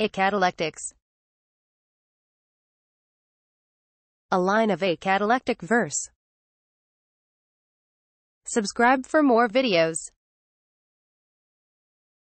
Acatalectics A line of catalectic verse. Subscribe for more videos.